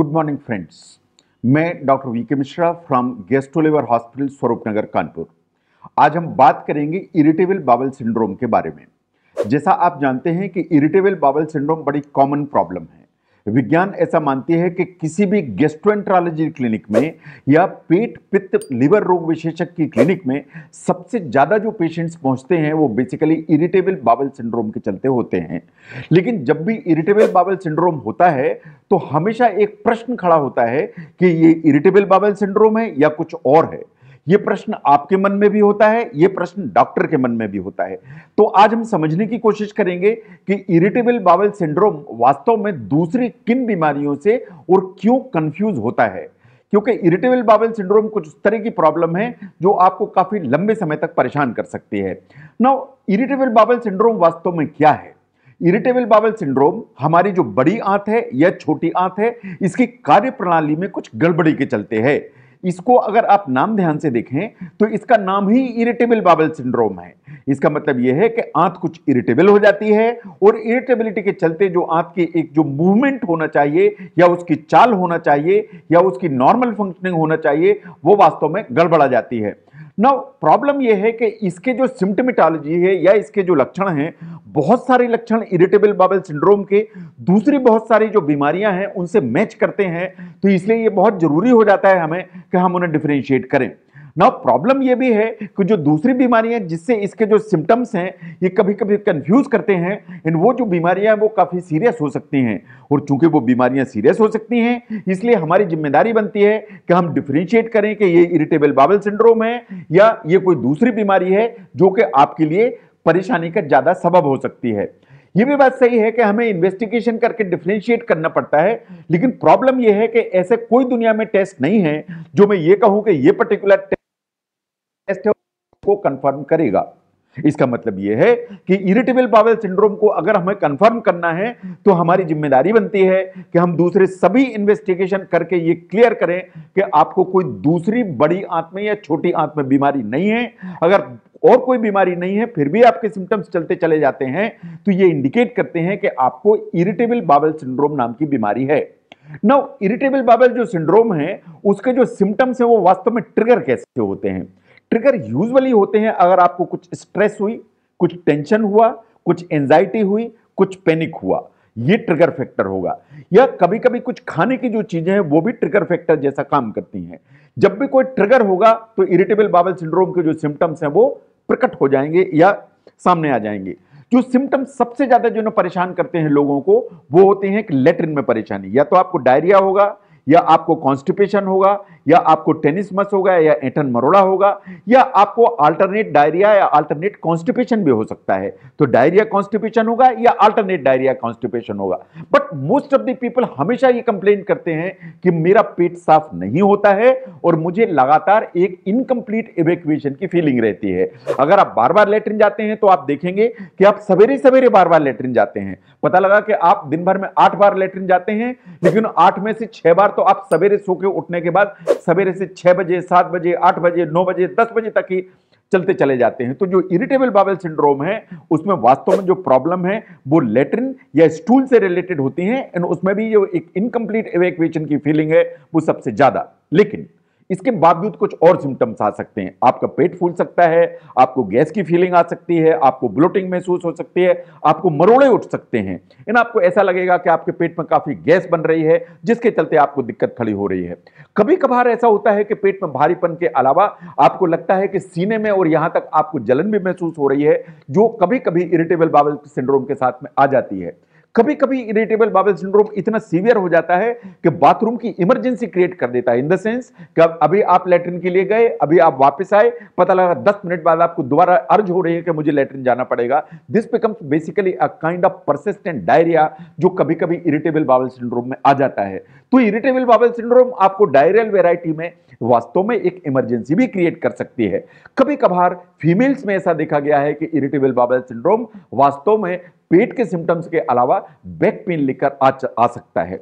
good morning friends मैं doctor V K Mishra from gastro liver hospital Swarupnagar Kanpur आज हम बात करेंगे इरिटेबल बाबल सिंड्रोम के बारे में जैसा आप जानते हैं कि इरिटेबल बाबल सिंड्रोम बड़ी कॉमन प्रॉब्लम है विज्ञान ऐसा मानती है कि किसी भी गेस्ट्रोएंट्रोलॉजी क्लिनिक में या पेट पित्त लिवर रोग विशेषज्ञ की क्लिनिक में सबसे ज़्यादा जो पेशेंट्स पहुंचते हैं वो बेसिकली इरिटेबल बावल सिंड्रोम के चलते होते हैं लेकिन जब भी इरिटेबल बावल सिंड्रोम होता है तो हमेशा एक प्रश्न खड़ा होता है कि ये इरिटेबल बावल सिंड्रोम है या कुछ और है ये प्रश्न आपके मन में भी होता है ये प्रश्न डॉक्टर के मन में भी होता है तो आज हम समझने की कोशिश करेंगे कि इरिटेबल बावल सिंड्रोम वास्तव में दूसरी किन बीमारियों से और क्यों कंफ्यूज होता है क्योंकि इरिटेबल बावल सिंड्रोम कुछ उस तरह की प्रॉब्लम है जो आपको काफ़ी लंबे समय तक परेशान कर सकती है ना इरिटेबल बाबल सिंड्रोम वास्तव में क्या है इरिटेबल बावल सिंड्रोम हमारी जो बड़ी आंत है या छोटी आंत है इसकी कार्य प्रणाली में कुछ गड़बड़ी के चलते हैं इसको अगर आप नाम ध्यान से देखें तो इसका नाम ही इरिटेबल बाबल सिंड्रोम है इसका मतलब यह है कि आंत कुछ इरिटेबल हो जाती है और इरिटेबिलिटी के चलते जो आंत की एक जो मूवमेंट होना चाहिए या उसकी चाल होना चाहिए या उसकी नॉर्मल फंक्शनिंग होना चाहिए वो वास्तव में गड़बड़ा जाती है नाउ प्रॉब्लम यह है कि इसके जो सिम्टमेटोलॉजी है या इसके जो लक्षण हैं बहुत सारे लक्षण इरिटेबल बाबल सिंड्रोम के दूसरी बहुत सारी जो बीमारियां हैं उनसे मैच करते हैं तो इसलिए ये बहुत ज़रूरी हो जाता है हमें कि हम उन्हें डिफ्रेंशिएट करें ना प्रॉब्लम ये भी है कि जो दूसरी बीमारियां जिससे इसके जो सिम्टम्स हैं ये कभी कभी कंफ्यूज करते हैं एंड वो जो बीमारियां हैं वो काफ़ी सीरियस हो सकती हैं और चूंकि वो बीमारियां सीरियस हो सकती हैं इसलिए हमारी जिम्मेदारी बनती है कि हम डिफ्रेंशिएट करें कि ये इरिटेबल बाबल सिंड्रोम है या ये कोई दूसरी बीमारी है जो कि आपके लिए परेशानी का ज़्यादा सबब हो सकती है ये भी बात सही है कि हमें इन्वेस्टिगेशन करके डिफ्रेंशिएट करना पड़ता है लेकिन प्रॉब्लम यह है कि ऐसे कोई दुनिया में टेस्ट नहीं है जो मैं ये कहूं कि ये पर्टिकुलर टेस्ट है को कंफर्म करेगा इसका मतलब यह है कि इरिटेबल बावेल सिंड्रोम को अगर हमें कंफर्म करना है तो हमारी जिम्मेदारी बनती है कि हम दूसरे सभी इन्वेस्टिगेशन करके ये क्लियर करें कि आपको कोई दूसरी बड़ी आंत में या छोटी आंत में बीमारी नहीं है अगर और कोई बीमारी नहीं है फिर भी आपके सिम्टम्स चलते चले जाते हैं तो ये इंडिकेट करते हैं कि आपको इरिटेबल बावेल सिंड्रोम नाम की बीमारी है नाउ इरिटेबल बावेल जो सिंड्रोम है उसके जो सिम्टम्स हैं वो वास्तव में ट्रिगर कैसे होते हैं ट्रिगर यूजुअली होते हैं अगर आपको कुछ स्ट्रेस हुई कुछ टेंशन हुआ कुछ एंजाइटी हुई कुछ पैनिक हुआ ये ट्रिगर फैक्टर होगा या कभी कभी कुछ खाने की जो चीज़ें हैं वो भी ट्रिगर फैक्टर जैसा काम करती हैं जब भी कोई ट्रिगर होगा तो इरिटेबल बाबल सिंड्रोम के जो सिम्टम्स हैं वो प्रकट हो जाएंगे या सामने आ जाएंगे जो सिम्टम्स सबसे ज़्यादा जो परेशान करते हैं लोगों को वो होते हैं कि लेटरिन में परेशानी या तो आपको डायरिया होगा या आपको कॉन्स्टिपेशन होगा या आपको टेनिस मस होगा या एटन मरोड़ा होगा या आपको अल्टरनेट डायरिया या अल्टरनेट कॉन्स्टिपेशन भी हो सकता है तो डायरिया कॉन्स्टिपेशन होगा या अल्टरनेट डायरिया कॉन्स्टिपेशन होगा but most of the people हमेशा ये कंप्लेन करते हैं कि मेरा पेट साफ नहीं होता है और मुझे लगातार एक इनकम्प्लीट इवेक्यूएशन की फीलिंग रहती है अगर आप बार बार लेटरिन जाते हैं तो आप देखेंगे कि आप सवेरे सवेरे बार बार लेटरिन जाते हैं पता लगा कि आप दिन भर में आठ बार लेटरिन जाते हैं लेकिन आठ में से छह बार बार तो आप सवेरे सो के उठने के बाद सवेरे से छह बजे सात बजे आठ बजे नौ बजे दस बजे तक ही चलते चले जाते हैं तो जो इरिटेबल बाबेल सिंड्रोम है उसमें वास्तव में जो प्रॉब्लम है वो लेटरिन या स्टूल से रिलेटेड होती है एंड उसमें भी जो एक इनकम्प्लीट एवेक्वेशन की फीलिंग है वो सबसे ज़्यादा लेकिन इसके बावजूद कुछ और सिम्टम्स आ सकते हैं आपका पेट फूल सकता है आपको गैस की फीलिंग आ सकती है आपको ब्लोटिंग महसूस हो सकती है आपको मरोड़े उठ सकते हैं इन आपको ऐसा लगेगा कि आपके पेट में काफ़ी गैस बन रही है जिसके चलते आपको दिक्कत खड़ी हो रही है कभी कभार ऐसा होता है कि पेट में भारीपन के अलावा आपको लगता है कि सीने में और यहां तक आपको जलन भी महसूस हो रही है जो कभी कभी इरिटेबल बावल सिंड्रोम के साथ में आ जाती है कभी कभी इरिटेबल बाबल सिंड्रोम इतना सीवियर हो जाता है कि बाथरूम की इमरजेंसी क्रिएट कर देता है इन द सेंस कि अभी आप लेटरिन के लिए गए अभी आप वापस आए पता लगा दस मिनट बाद आपको दोबारा अर्ज हो रही है कि मुझे लेटरिन जाना पड़ेगा this becomes basically a kind of persistent diarrhoea जो कभी कभी इरिटेबल बाबल सिंड्रोम में आ जाता है तो इरिटेबल बाबल सिंड्रोम आपको डायरियल वेराइटी में वास्तव में एक इमरजेंसी भी क्रिएट कर सकती है कभी कभार फीमेल्स में ऐसा देखा गया है कि इरिटेबल बाबल सिंड्रोम वास्तव में पेट के सिम्टम्स के अलावा बैक पेन लेकर आ, आ सकता है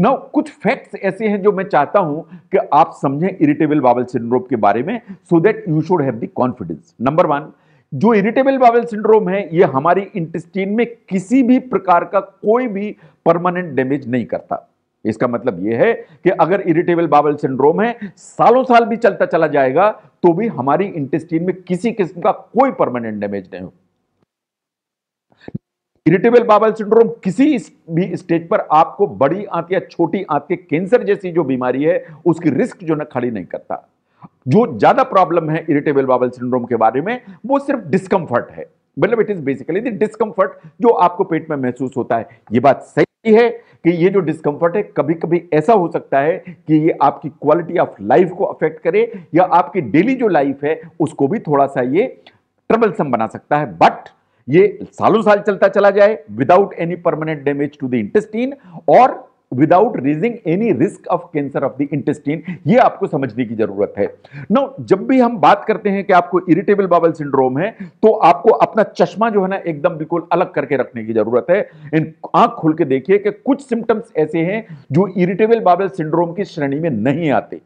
ना कुछ फैक्ट्स ऐसे हैं जो मैं चाहता हूं कि आप समझें इरिटेबल बावल सिंड्रोम के बारे में so that you should have the confidence number one जो इरिटेबल बावल सिंड्रोम है ये हमारी इंटेस्टीन में किसी भी प्रकार का कोई भी परमानेंट डैमेज नहीं करता इसका मतलब यह है कि अगर इरिटेबल बावल सिंड्रोम है सालों साल भी चलता चला जाएगा तो भी हमारी इंटेस्टीन में किसी किस्म का कोई परमानेंट डैमेज नहीं होता इरिटेबल बाबल सिंड्रोम किसी भी स्टेज पर आपको बड़ी आंत या छोटी आंत के कैंसर जैसी जो बीमारी है उसकी रिस्क जो ना खड़ी नहीं करता जो ज्यादा प्रॉब्लम है इरिटेबल बाबल सिंड्रोम के बारे में वो सिर्फ डिस्कम्फर्ट है मतलब it is basically the discomfort जो आपको पेट में महसूस होता है ये बात सही है कि ये जो डिस्कम्फर्ट है कभी कभी ऐसा हो सकता है कि ये आपकी क्वालिटी ऑफ लाइफ को अफेक्ट करे या आपकी डेली जो लाइफ है उसको भी थोड़ा सा ये ट्रबलसम बना सकता है बट ये सालों साल चलता चला जाए without any permanent damage to the intestine और without raising any risk of cancer of the intestine ये आपको समझने की जरूरत है नो जब भी हम बात करते हैं कि आपको इरिटेबल बाबल सिंड्रोम है तो आपको अपना चश्मा जो है ना एकदम बिल्कुल अलग करके रखने की जरूरत है इन आंख खोल के देखिए कि कुछ सिम्टम्स ऐसे हैं जो इरिटेबल बाबल सिंड्रोम की श्रेणी में नहीं आते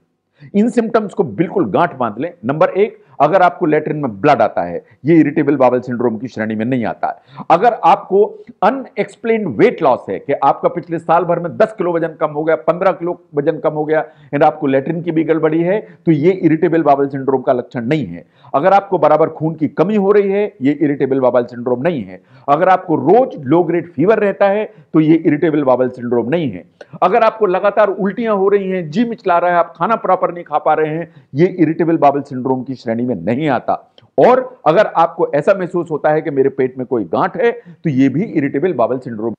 इन सिम्टम्स को बिल्कुल गांठ बांध लें नंबर एक अगर आपको लेटरिन में ब्लड आता है ये इरिटेबल बावल सिंड्रोम की श्रेणी में नहीं आता है अगर आपको अनएक्सप्लेन वेट लॉस है कि आपका पिछले साल भर में दस किलो वजन कम हो गया पंद्रह किलो वजन कम हो गया एंड आपको लेटरिन की भी गड़बड़ी है तो ये इरिटेबल बावल सिंड्रोम का लक्षण नहीं है अगर आपको बराबर खून की कमी हो रही है ये इरिटेबल बाबल सिंड्रोम नहीं है अगर आपको रोज लो ग्रेड फीवर रहता है तो ये इरिटेबल बाबल सिंड्रोम नहीं है अगर आपको लगातार उल्टियां हो रही हैं जी मिचला रहा है आप खाना प्रॉपर नहीं खा पा रहे हैं ये इरिटेबल बाबल सिंड्रोम की श्रेणी श्रेणी में नहीं आता और अगर आपको ऐसा महसूस होता है कि मेरे पेट में कोई गांठ है तो यह भी इरिटेबल बाबल सिंड्रोम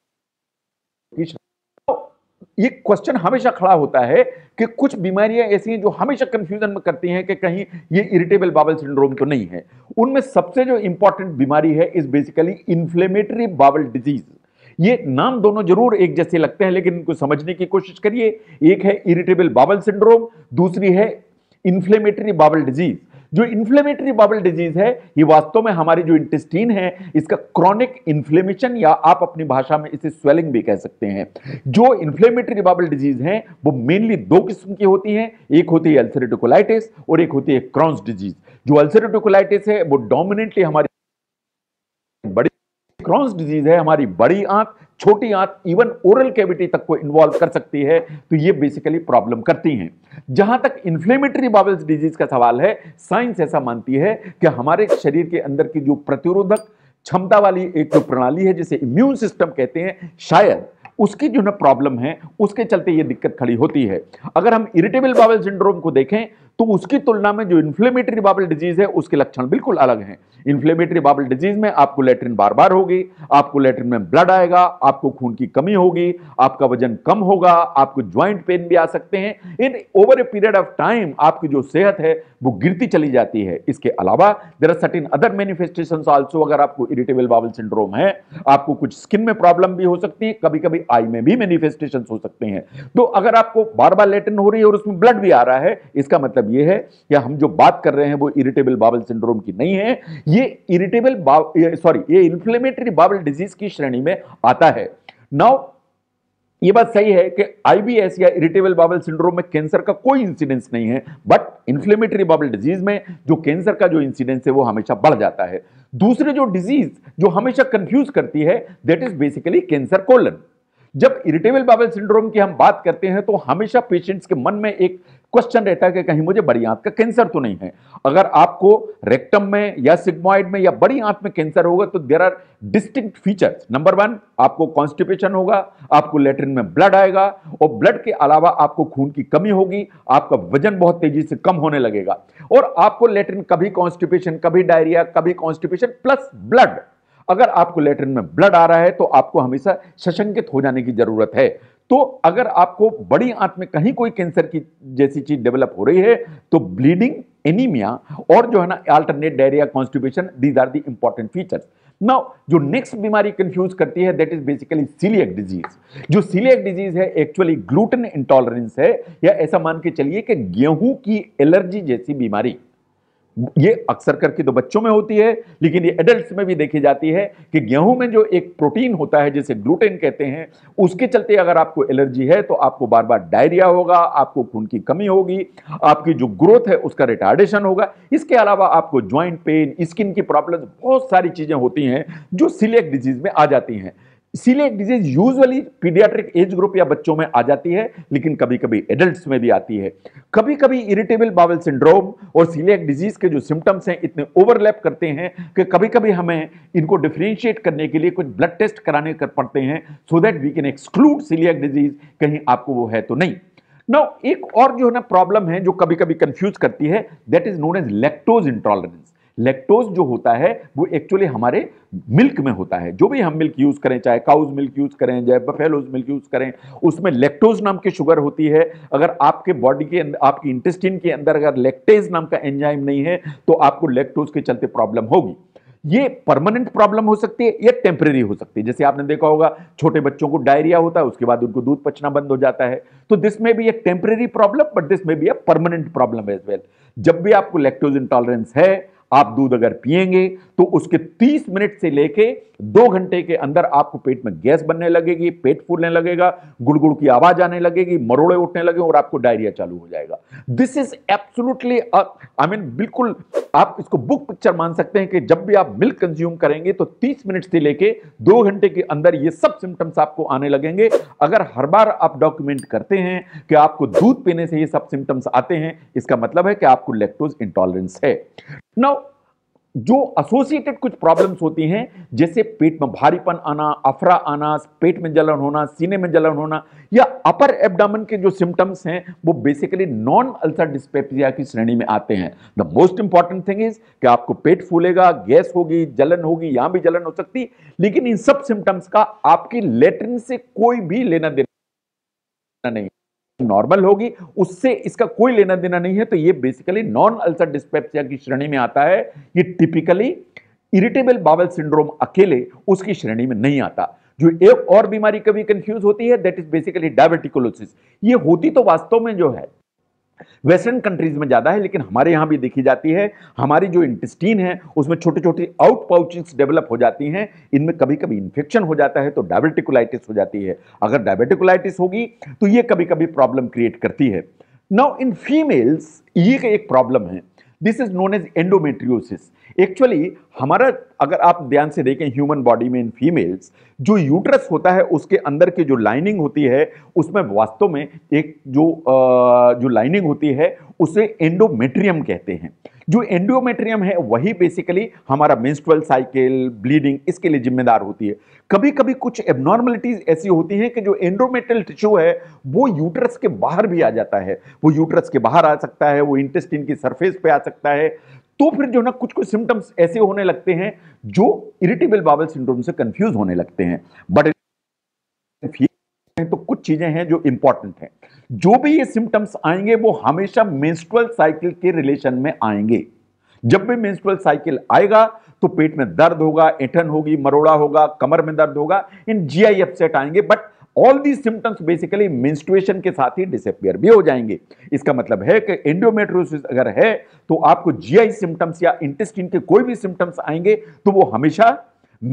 एक क्वेश्चन हमेशा खड़ा होता है कि कुछ बीमारियां ऐसी हैं जो हमेशा कंफ्यूजन में करती हैं कि कहीं ये इरिटेबल बाबल सिंड्रोम तो नहीं है उनमें सबसे जो इंपॉर्टेंट बीमारी है is basically inflammatory bowel disease ये नाम दोनों जरूर एक जैसे लगते हैं लेकिन इनको समझने की कोशिश करिए एक है इरिटेबल बाबल सिंड्रोम दूसरी है इंफ्लेमेटरी बाबल डिजीज जो इन्फ्लेमेटरी बाबल डिजीज है ये वास्तव में हमारी जो इंटेस्टीन है इसका क्रॉनिक इन्फ्लेमेशन या आप अपनी भाषा में इसे स्वेलिंग भी कह सकते हैं जो इन्फ्लेमेटरी बाबल डिजीज है वो मेनली दो किस्म की होती है एक होती है अल्सरेटिकोलाइटिस और एक होती है क्रॉन्स डिजीज जो अल्सरेटिकोलाइटिस है वो डोमिनेंटली हमारी बड़ी क्रॉन्स डिजीज है हमारी बड़ी आंख छोटी आंत इवन ओरल कैविटी तक को इन्वॉल्व कर सकती है तो ये बेसिकली प्रॉब्लम करती हैं जहां तक इन्फ्लेमेटरी बाबल्स डिजीज का सवाल है साइंस ऐसा मानती है कि हमारे शरीर के अंदर की जो प्रतिरोधक क्षमता वाली एक जो प्रणाली है जिसे इम्यून सिस्टम कहते हैं शायद उसकी जो ना प्रॉब्लम है उसके चलते ये दिक्कत खड़ी होती है अगर हम इरिटेबल बाबल सिंड्रोम को देखें तो उसकी तुलना में जो इन्फ्लेमेटरी बाबल डिजीज है उसके लक्षण बिल्कुल अलग हैं इन्फ्लेमेटरी बाबल डिजीज में आपको लेटरिन बार बार होगी आपको लेटरिन में ब्लड आएगा आपको खून की कमी होगी आपका वजन कम होगा आपको ज्वाइंट पेन भी आ सकते हैं in over a period of time आपकी जो सेहत है वो गिरती चली जाती है इसके अलावा there are certain other manifestation also अगर आपको इरिटेबल बाबल सिंड्रोम है आपको कुछ स्किन में प्रॉब्लम भी हो सकती है कभी कभी आई में भी मैनिफेस्टेशन हो सकते हैं तो अगर आपको बार बार लेटरिन हो रही है और उसमें ब्लड भी आ रहा है इसका मतलब मतलब यह है कि हम जो बात कर रहे हैं वो इरिटेबल बाबल सिंड्रोम की नहीं है ये इरिटेबल सॉरी ये इन्फ्लेमेटरी बाबल डिजीज की श्रेणी में आता है नाउ ये बात सही है कि आईबीएस या इरिटेबल बाबल सिंड्रोम में कैंसर का कोई इंसिडेंस नहीं है बट इन्फ्लेमेटरी बाबल डिजीज में जो कैंसर का जो इंसिडेंस है वो हमेशा बढ़ जाता है दूसरे जो डिजीज जो हमेशा कंफ्यूज करती है that is basically cancer colon जब इरिटेबल बाबल सिंड्रोम की हम बात करते हैं तो हमेशा पेशेंट्स के मन में एक क्वेश्चन रहता है कि कहीं मुझे बड़ी आंत का कैंसर तो नहीं है अगर आपको रेक्टम में या सिग्मोइड में या बड़ी आंत में कैंसर होगा तो there are distinct features number one आपको कॉन्स्टिपेशन होगा आपको लेटरिन में ब्लड आएगा और ब्लड के अलावा आपको खून की कमी होगी आपका वजन बहुत तेजी से कम होने लगेगा और आपको लेटरिन कभी कॉन्स्टिपेशन कभी डायरिया कभी कॉन्स्टिपेशन प्लस ब्लड अगर आपको लेटरिन में ब्लड आ रहा है तो आपको हमेशा सशंकित हो जाने की जरूरत है तो अगर आपको बड़ी आंत में कहीं कोई कैंसर की जैसी चीज डेवलप हो रही है तो ब्लीडिंग एनीमिया और जो है ना alternate diarrhoea constitution these are the important features now जो नेक्स्ट बीमारी कंफ्यूज करती है that is basically coeliac disease जो सीलियक डिजीज है एक्चुअली ग्लूटेन इंटॉलरेंस है या ऐसा मान के चलिए कि गेहूं की एलर्जी जैसी बीमारी ये अक्सर करके तो बच्चों में होती है लेकिन ये एडल्ट में भी देखी जाती है कि गेहूं में जो एक प्रोटीन होता है जिसे ग्लूटेन कहते हैं उसके चलते अगर आपको एलर्जी है तो आपको बार बार डायरिया होगा आपको खून की कमी होगी आपकी जो ग्रोथ है उसका रिटार्डेशन होगा इसके अलावा आपको ज्वाइंट पेन स्किन की प्रॉब्लम बहुत सारी चीज़ें होती हैं जो सिलियक डिजीज में आ जाती हैं इसीलिए disease usually paediatric age group या बच्चों में आ जाती है लेकिन कभी कभी एडल्ट में भी आती है कभी कभी इरिटेबल बावल सिंड्रोम और सीलियक डिजीज के जो सिम्टम्स हैं इतने ओवरलैप करते हैं कि कभी कभी हमें इनको डिफ्रेंशिएट करने के लिए कुछ ब्लड टेस्ट कराने कर पड़ते हैं so that we can exclude coeliac disease कहीं आपको वो है तो नहीं नाउ एक और जो है ना प्रॉब्लम है जो कभी कभी कंफ्यूज करती है that is known as lactose intolerance lactose जो होता है वो एक्चुअली हमारे मिल्क में होता है जो भी हम मिल्क यूज़ करें चाहे काउज मिल्क यूज़ करें चाहे बफेलोज मिल्क यूज़ करें उसमें लेक्टोज नाम की शुगर होती है अगर आपके बॉडी के आपकी इंटेस्टिन के अंदर अगर लेक्टेज नाम का एंजाइम नहीं है तो आपको लेक्टोज के चलते प्रॉब्लम होगी ये परमानेंट प्रॉब्लम हो सकती है या टेम्परेरी हो सकती है जैसे आपने देखा होगा छोटे बच्चों को डायरिया होता है उसके बाद उनको दूध पचना बंद हो जाता है तो दिस में भी एक टेम्परेरी प्रॉब्लम बट दिस में भी a permanent problem as well जब भी आपको लैक्टोज इंटॉलरेंस है आप दूध अगर पिएंगे तो उसके 30 मिनट से लेके दो घंटे के अंदर आपको पेट में गैस बनने लगेगी पेट फूलने लगेगा गुड़गुड़ की आवाज आने लगेगी मरोड़े उठने लगे और आपको डायरिया चालू हो जाएगा this is absolutely I mean बिल्कुल आप इसको बुक पिक्चर मान सकते हैं कि जब भी आप मिल्क कंज्यूम करेंगे तो 30 मिनट से लेके दो घंटे के अंदर ये सब सिम्टम्स आपको आने लगेंगे अगर हर बार आप डॉक्यूमेंट करते हैं कि आपको दूध पीने से ये सब सिम्टम्स आते हैं इसका मतलब है कि आपको लेक्टोज इंटॉलरेंस है नाउ जो एसोसिएटेड कुछ प्रॉब्लम्स होती हैं जैसे पेट में भारीपन आना अफरा आना पेट में जलन होना सीने में जलन होना या अपर एब्डामन के जो सिम्टम्स हैं वो बेसिकली नॉन अल्सर डिस्पेप्सिया की श्रेणी में आते हैं the most important thing is कि आपको पेट फूलेगा गैस होगी जलन होगी यहां भी जलन हो सकती लेकिन इन सब सिम्टम्स का आपकी लेटरिन से कोई भी लेना देना नहीं नॉर्मल होगी उससे इसका कोई लेना देना नहीं है तो ये बेसिकली नॉन अल्सर डिस्पेप्सिया की श्रेणी में आता है ये टिपिकली इरिटेबल बावल सिंड्रोम अकेले उसकी श्रेणी में नहीं आता जो एक और बीमारी कभी कंफ्यूज होती है दैट इज बेसिकली डायबेटिकोलोसिस ये होती तो वास्तव में जो है वेस्टर्न कंट्रीज में ज़्यादा है लेकिन हमारे यहां भी देखी जाती है हमारी जो इंटेस्टीन है उसमें छोटे छोटे आउट पाउचिस डेवलप हो जाती हैं इनमें कभी कभी इन्फेक्शन हो जाता है तो डायबिटिकुलाइटिस हो जाती है अगर डायबिटिकुलाइटिस होगी तो ये कभी कभी प्रॉब्लम क्रिएट करती है नाउ इन फीमेल्स ये एक प्रॉब्लम है this is known as endometriosis actually हमारा अगर आप ध्यान से देखें ह्यूमन बॉडी में इन फीमेल्स जो यूट्रस होता है उसके अंदर की जो लाइनिंग होती है उसमें वास्तव में एक जो आ, जो लाइनिंग होती है उसे एंडोमेट्रियम कहते हैं जो एंडोमेट्रियम है वही बेसिकली हमारा मेंस्ट्रुअल साइकिल ब्लीडिंग इसके लिए जिम्मेदार होती है कभी कभी कुछ एबनॉर्मलिटीज ऐसी होती हैं कि जो एंडोमेट्रियल टिश्यू है वो यूट्रस के बाहर भी आ जाता है वो यूट्रस के बाहर आ सकता है वो इंटेस्टिन की सरफेस पे आ सकता है तो फिर जो ना कुछ कुछ सिम्टम्स ऐसे होने लगते हैं जो इरिटेबल बाबल सिंड्रोम से कंफ्यूज होने लगते हैं बट तो कुछ चीजें हैं जो इंपॉर्टेंट हैं जो भी ये सिम्टम्स आएंगे वो हमेशा मेंस्ट्रुअल साइकिल के रिलेशन में आएंगे जब भी मेंस्ट्रुअल साइकिल आएगा तो पेट में दर्द होगा एठन होगी मरोड़ा होगा कमर में दर्द होगा इन जीआई अपसेट आएंगे but all these symptoms basically menstruation के साथ ही डिसअपियर भी हो जाएंगे इसका मतलब है कि एंडियोमेट्रोसिस अगर है तो आपको जीआई सिम्टम्स या इंटेस्टिन के कोई भी सिम्टम्स आएंगे तो वो हमेशा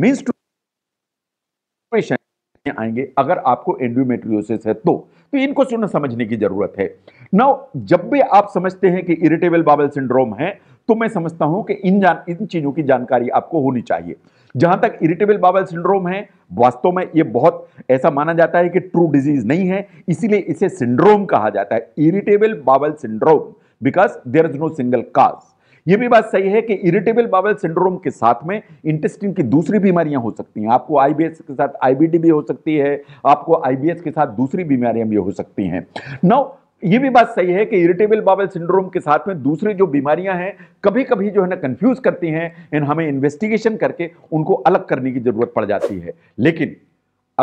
मिंस्ट्रुएशन आएंगे अगर आपको एंडोमेट्रियोसिस है तो तो इनको सुनना समझने की जरूरत है नाउ जब भी आप समझते हैं कि इरिटेबल बाबल सिंड्रोम है तो मैं समझता हूं कि इन जान इन चीजों की जानकारी आपको होनी चाहिए जहां तक इरिटेबल बाबल सिंड्रोम है वास्तव में ये बहुत ऐसा माना जाता है कि ट्रू डिजीज नहीं है इसीलिए इसे सिंड्रोम कहा जाता है irritable bowel syndrome because there is no single cause ये भी बात सही है कि इरिटेबल बाबल सिंड्रोम के साथ में इंटेस्टिन की दूसरी बीमारियां हो सकती हैं आपको आईबीएस के साथ आईबीडी भी हो सकती है आपको आईबीएस के साथ दूसरी बीमारियां भी हो सकती हैं नौ ये भी बात सही है कि इरिटेबल बावल सिंड्रोम के साथ में दूसरी जो बीमारियां हैं कभी कभी जो है ना कंफ्यूज करती हैं इन हमें इन्वेस्टिगेशन करके उनको अलग करने की जरूरत पड़ जाती है लेकिन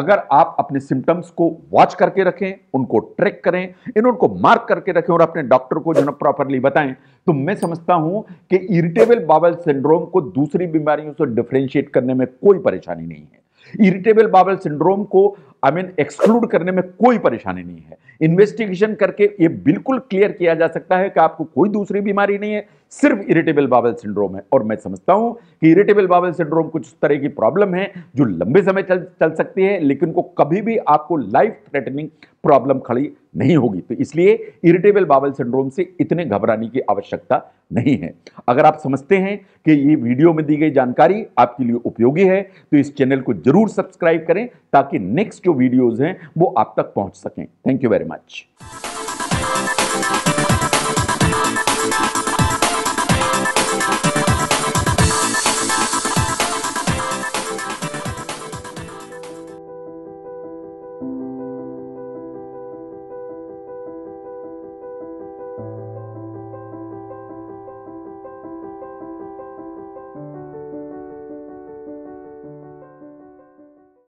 अगर आप अपने सिम्टम्स को वॉच करके रखें उनको ट्रैक करें इन उनको मार्क करके रखें और अपने डॉक्टर को जो है प्रॉपरली बताएं तो मैं समझता हूं कि इरिटेबल बावल सिंड्रोम को दूसरी बीमारियों से डिफ्रेंशिएट करने में कोई परेशानी नहीं है इरिटेबल बावल सिंड्रोम को आई मीन एक्सक्लूड करने में कोई परेशानी नहीं है इन्वेस्टिगेशन करके ये बिल्कुल क्लियर किया जा सकता है कि आपको कोई दूसरी बीमारी नहीं है सिर्फ इरिटेबल बाबल सिंड्रोम है और मैं समझता हूं कि इरिटेबल बाबल सिंड्रोम कुछ तरह की प्रॉब्लम है जो लंबे समय चल चल सकती है लेकिन को कभी भी आपको लाइफ थ्रेटनिंग प्रॉब्लम खड़ी नहीं होगी तो इसलिए इरिटेबल बाबल सिंड्रोम से इतने घबराने की आवश्यकता नहीं है अगर आप समझते हैं कि ये वीडियो में दी गई जानकारी आपके लिए उपयोगी है तो इस चैनल को जरूर सब्सक्राइब करें ताकि नेक्स्ट जो वीडियोज़ हैं वो आप तक पहुंच सकें थैंक यू वेरी मच